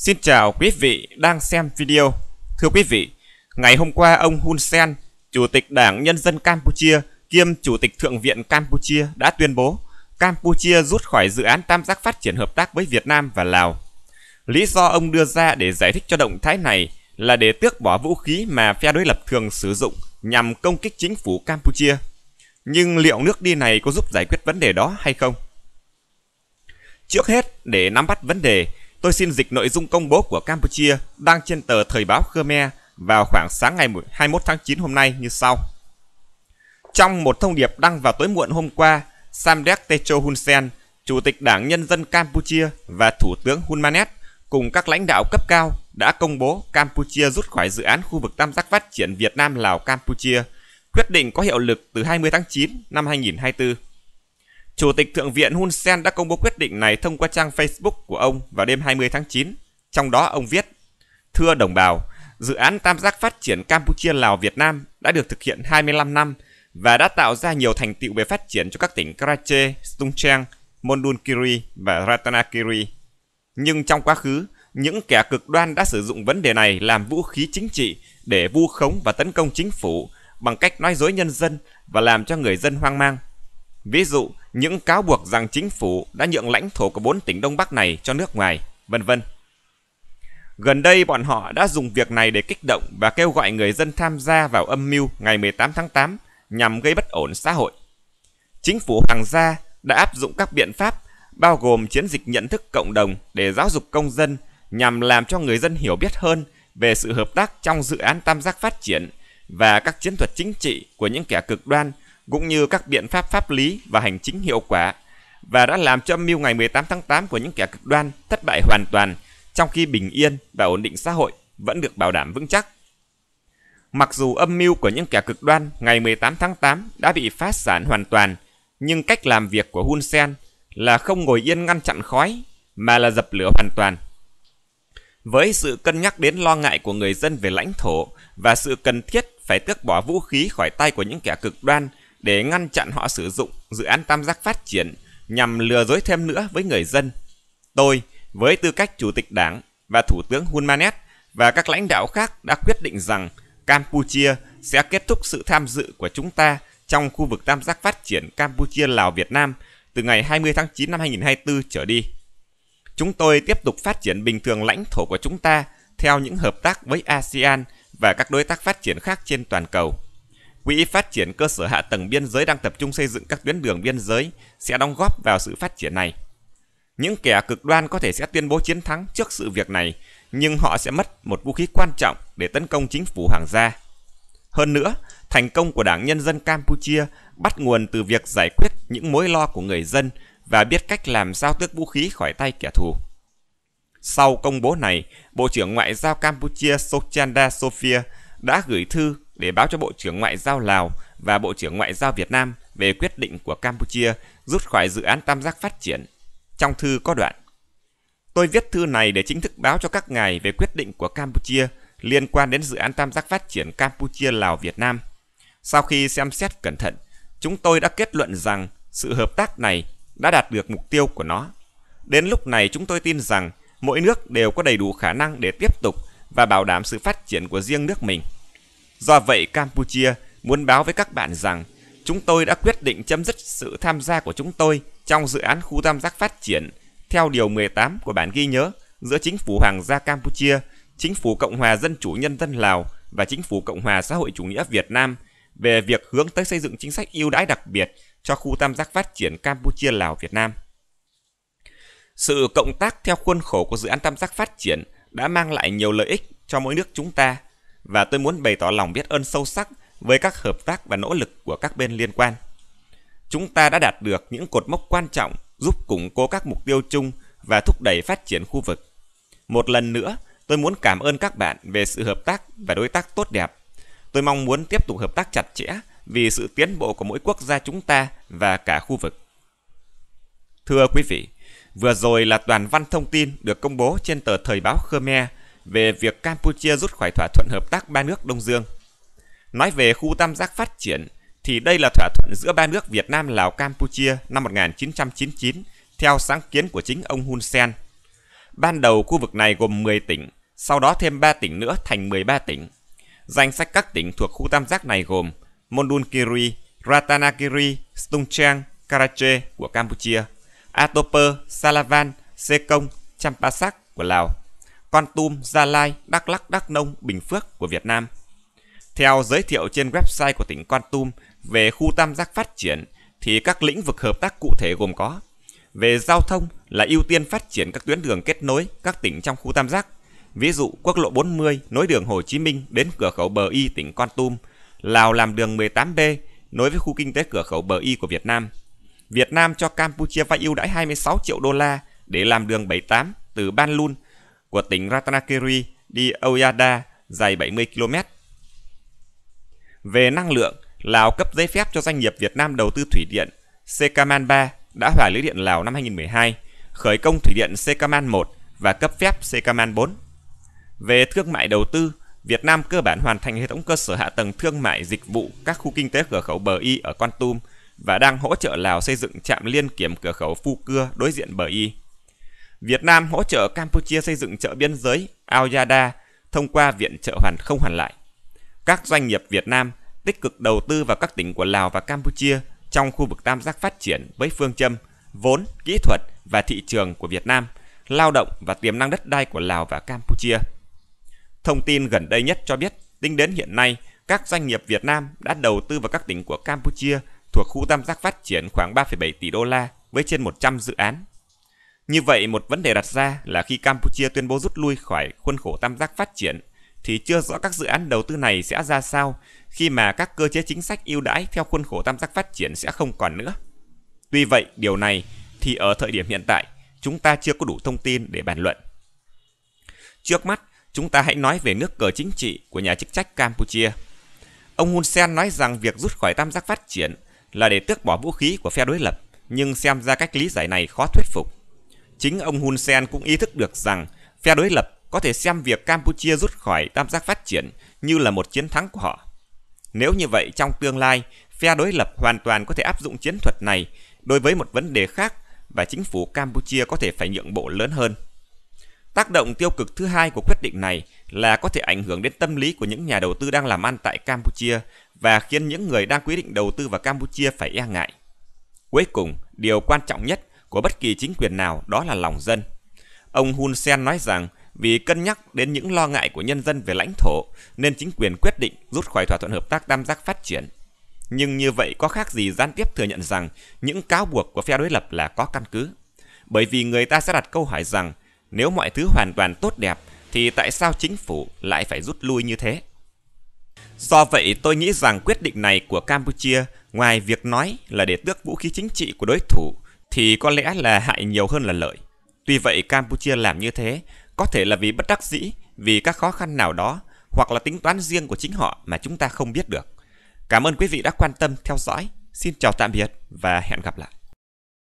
Xin chào quý vị đang xem video. Thưa quý vị, ngày hôm qua ông Hun Sen, Chủ tịch Đảng Nhân dân Campuchia kiêm Chủ tịch Thượng viện Campuchia đã tuyên bố Campuchia rút khỏi dự án tam giác phát triển hợp tác với Việt Nam và Lào. Lý do ông đưa ra để giải thích cho động thái này là để tước bỏ vũ khí mà phe đối lập thường sử dụng nhằm công kích chính phủ Campuchia. Nhưng liệu nước đi này có giúp giải quyết vấn đề đó hay không? Trước hết, để nắm bắt vấn đề, Tôi xin dịch nội dung công bố của Campuchia đăng trên tờ Thời báo Khmer vào khoảng sáng ngày 21 tháng 9 hôm nay như sau. Trong một thông điệp đăng vào tối muộn hôm qua, Samdech Techo Hun Sen, Chủ tịch Đảng Nhân dân Campuchia và Thủ tướng Hun Manet cùng các lãnh đạo cấp cao đã công bố Campuchia rút khỏi dự án khu vực tam giác phát triển Việt Nam-Lào-Campuchia. Quyết định có hiệu lực từ 20 tháng 9 năm 2024. Chủ tịch Thượng viện Hun Sen đã công bố quyết định này thông qua trang Facebook của ông vào đêm 20 tháng 9. Trong đó ông viết, Thưa đồng bào, dự án tam giác phát triển Campuchia-Lào-Việt Nam đã được thực hiện 25 năm và đã tạo ra nhiều thành tựu về phát triển cho các tỉnh Karachi, Stumchang, Mondulkiri và Ratanakiri. Nhưng trong quá khứ, những kẻ cực đoan đã sử dụng vấn đề này làm vũ khí chính trị để vu khống và tấn công chính phủ bằng cách nói dối nhân dân và làm cho người dân hoang mang. Ví dụ, những cáo buộc rằng chính phủ đã nhượng lãnh thổ của bốn tỉnh Đông Bắc này cho nước ngoài, vân vân. Gần đây bọn họ đã dùng việc này để kích động và kêu gọi người dân tham gia vào âm mưu ngày 18 tháng 8 nhằm gây bất ổn xã hội. Chính phủ Hoàng gia đã áp dụng các biện pháp bao gồm chiến dịch nhận thức cộng đồng để giáo dục công dân nhằm làm cho người dân hiểu biết hơn về sự hợp tác trong dự án tam giác phát triển và các chiến thuật chính trị của những kẻ cực đoan cũng như các biện pháp pháp lý và hành chính hiệu quả và đã làm cho âm mưu ngày 18 tháng 8 của những kẻ cực đoan thất bại hoàn toàn trong khi bình yên và ổn định xã hội vẫn được bảo đảm vững chắc. Mặc dù âm mưu của những kẻ cực đoan ngày 18 tháng 8 đã bị phá sản hoàn toàn, nhưng cách làm việc của Hun Sen là không ngồi yên ngăn chặn khói mà là dập lửa hoàn toàn. Với sự cân nhắc đến lo ngại của người dân về lãnh thổ và sự cần thiết phải tước bỏ vũ khí khỏi tay của những kẻ cực đoan để ngăn chặn họ sử dụng dự án tam giác phát triển nhằm lừa dối thêm nữa với người dân. Tôi, với tư cách Chủ tịch Đảng và Thủ tướng Hun Manet và các lãnh đạo khác đã quyết định rằng Campuchia sẽ kết thúc sự tham dự của chúng ta trong khu vực tam giác phát triển Campuchia-Lào-Việt Nam từ ngày 20 tháng 9 năm 2024 trở đi. Chúng tôi tiếp tục phát triển bình thường lãnh thổ của chúng ta theo những hợp tác với ASEAN và các đối tác phát triển khác trên toàn cầu. Quỹ phát triển cơ sở hạ tầng biên giới đang tập trung xây dựng các tuyến đường biên giới sẽ đóng góp vào sự phát triển này. Những kẻ cực đoan có thể sẽ tuyên bố chiến thắng trước sự việc này, nhưng họ sẽ mất một vũ khí quan trọng để tấn công chính phủ hoàng gia. Hơn nữa, thành công của Đảng Nhân dân Campuchia bắt nguồn từ việc giải quyết những mối lo của người dân và biết cách làm sao tước vũ khí khỏi tay kẻ thù. Sau công bố này, Bộ trưởng Ngoại giao Campuchia Sochanda Sophia đã gửi thư để báo cho Bộ trưởng Ngoại giao Lào và Bộ trưởng Ngoại giao Việt Nam về quyết định của Campuchia rút khỏi dự án tam giác phát triển. Trong thư có đoạn Tôi viết thư này để chính thức báo cho các ngài về quyết định của Campuchia liên quan đến dự án tam giác phát triển Campuchia-Lào-Việt Nam. Sau khi xem xét cẩn thận, chúng tôi đã kết luận rằng sự hợp tác này đã đạt được mục tiêu của nó. Đến lúc này chúng tôi tin rằng mỗi nước đều có đầy đủ khả năng để tiếp tục và bảo đảm sự phát triển của riêng nước mình. Do vậy, Campuchia muốn báo với các bạn rằng chúng tôi đã quyết định chấm dứt sự tham gia của chúng tôi trong dự án khu tam giác phát triển theo Điều 18 của bản ghi nhớ giữa Chính phủ Hoàng gia Campuchia, Chính phủ Cộng hòa Dân chủ Nhân dân Lào và Chính phủ Cộng hòa Xã hội Chủ nghĩa Việt Nam về việc hướng tới xây dựng chính sách ưu đãi đặc biệt cho khu tam giác phát triển Campuchia-Lào-Việt Nam. Sự cộng tác theo khuôn khổ của dự án tam giác phát triển – đã mang lại nhiều lợi ích cho mỗi nước chúng ta và tôi muốn bày tỏ lòng biết ơn sâu sắc với các hợp tác và nỗ lực của các bên liên quan. Chúng ta đã đạt được những cột mốc quan trọng giúp củng cố các mục tiêu chung và thúc đẩy phát triển khu vực. Một lần nữa, tôi muốn cảm ơn các bạn về sự hợp tác và đối tác tốt đẹp. Tôi mong muốn tiếp tục hợp tác chặt chẽ vì sự tiến bộ của mỗi quốc gia chúng ta và cả khu vực. Thưa quý vị, Vừa rồi là toàn văn thông tin được công bố trên tờ Thời báo Khmer về việc Campuchia rút khỏi thỏa thuận hợp tác ba nước Đông Dương. Nói về khu tam giác phát triển, thì đây là thỏa thuận giữa ba nước Việt Nam, Lào, Campuchia năm 1999 theo sáng kiến của chính ông Hun Sen. Ban đầu khu vực này gồm 10 tỉnh, sau đó thêm 3 tỉnh nữa thành 13 tỉnh. Danh sách các tỉnh thuộc khu tam giác này gồm Mondulkiri, Ratanakiri, Stung Stungchang, Karache của Campuchia – Atoper, Salavan, Sekong, Champasak của Lào, Con Tum, Gia Lai, Đắk Lắc, Đắk Nông, Bình Phước của Việt Nam. Theo giới thiệu trên website của tỉnh Con Tum về khu tam giác phát triển thì các lĩnh vực hợp tác cụ thể gồm có về giao thông là ưu tiên phát triển các tuyến đường kết nối các tỉnh trong khu tam giác, ví dụ quốc lộ 40 nối đường Hồ Chí Minh đến cửa khẩu Bờ Y tỉnh Con Tum, Lào làm đường 18B nối với khu kinh tế cửa khẩu Bờ Y của Việt Nam – Việt Nam cho Campuchia vay ưu đãi 26 triệu đô la để làm đường 78 từ Banlun của tỉnh Ratanakiri đi Oyada dài 70 km. Về năng lượng, Lào cấp giấy phép cho doanh nghiệp Việt Nam đầu tư thủy điện Sekaman 3 đã hòa lưới điện Lào năm 2012, khởi công thủy điện Sekaman 1 và cấp phép Sekaman 4. Về thương mại đầu tư, Việt Nam cơ bản hoàn thành hệ thống cơ sở hạ tầng thương mại dịch vụ các khu kinh tế cửa khẩu bờ y ở Con Tum – và đang hỗ trợ Lào xây dựng trạm liên kiểm cửa khẩu Phu Cưa đối diện bờ Y. Việt Nam hỗ trợ Campuchia xây dựng chợ biên giới Ao Yada thông qua viện trợ hoàn không hoàn lại. Các doanh nghiệp Việt Nam tích cực đầu tư vào các tỉnh của Lào và Campuchia trong khu vực tam giác phát triển với phương châm vốn, kỹ thuật và thị trường của Việt Nam, lao động và tiềm năng đất đai của Lào và Campuchia. Thông tin gần đây nhất cho biết, tính đến hiện nay, các doanh nghiệp Việt Nam đã đầu tư vào các tỉnh của Campuchia thuộc khu tam giác phát triển khoảng 3,7 tỷ đô la với trên 100 dự án. Như vậy, một vấn đề đặt ra là khi Campuchia tuyên bố rút lui khỏi khuôn khổ tam giác phát triển, thì chưa rõ các dự án đầu tư này sẽ ra sao khi mà các cơ chế chính sách ưu đãi theo khuôn khổ tam giác phát triển sẽ không còn nữa. Tuy vậy, điều này thì ở thời điểm hiện tại, chúng ta chưa có đủ thông tin để bàn luận. Trước mắt, chúng ta hãy nói về nước cờ chính trị của nhà chức trách Campuchia. Ông Hun Sen nói rằng việc rút khỏi tam giác phát triển là để tước bỏ vũ khí của phe đối lập, nhưng xem ra cách lý giải này khó thuyết phục. Chính ông Hun Sen cũng ý thức được rằng phe đối lập có thể xem việc Campuchia rút khỏi tam giác phát triển như là một chiến thắng của họ. Nếu như vậy trong tương lai, phe đối lập hoàn toàn có thể áp dụng chiến thuật này đối với một vấn đề khác và chính phủ Campuchia có thể phải nhượng bộ lớn hơn. Tác động tiêu cực thứ hai của quyết định này là có thể ảnh hưởng đến tâm lý của những nhà đầu tư đang làm ăn tại Campuchia và khiến những người đang quyết định đầu tư vào Campuchia phải e ngại. Cuối cùng, điều quan trọng nhất của bất kỳ chính quyền nào đó là lòng dân. Ông Hun Sen nói rằng vì cân nhắc đến những lo ngại của nhân dân về lãnh thổ nên chính quyền quyết định rút khỏi thỏa thuận hợp tác tam giác phát triển. Nhưng như vậy có khác gì gián tiếp thừa nhận rằng những cáo buộc của phe đối lập là có căn cứ. Bởi vì người ta sẽ đặt câu hỏi rằng nếu mọi thứ hoàn toàn tốt đẹp thì tại sao chính phủ lại phải rút lui như thế? Do vậy tôi nghĩ rằng quyết định này của Campuchia ngoài việc nói là để tước vũ khí chính trị của đối thủ thì có lẽ là hại nhiều hơn là lợi. Tuy vậy Campuchia làm như thế có thể là vì bất đắc dĩ, vì các khó khăn nào đó hoặc là tính toán riêng của chính họ mà chúng ta không biết được. Cảm ơn quý vị đã quan tâm theo dõi. Xin chào tạm biệt và hẹn gặp lại.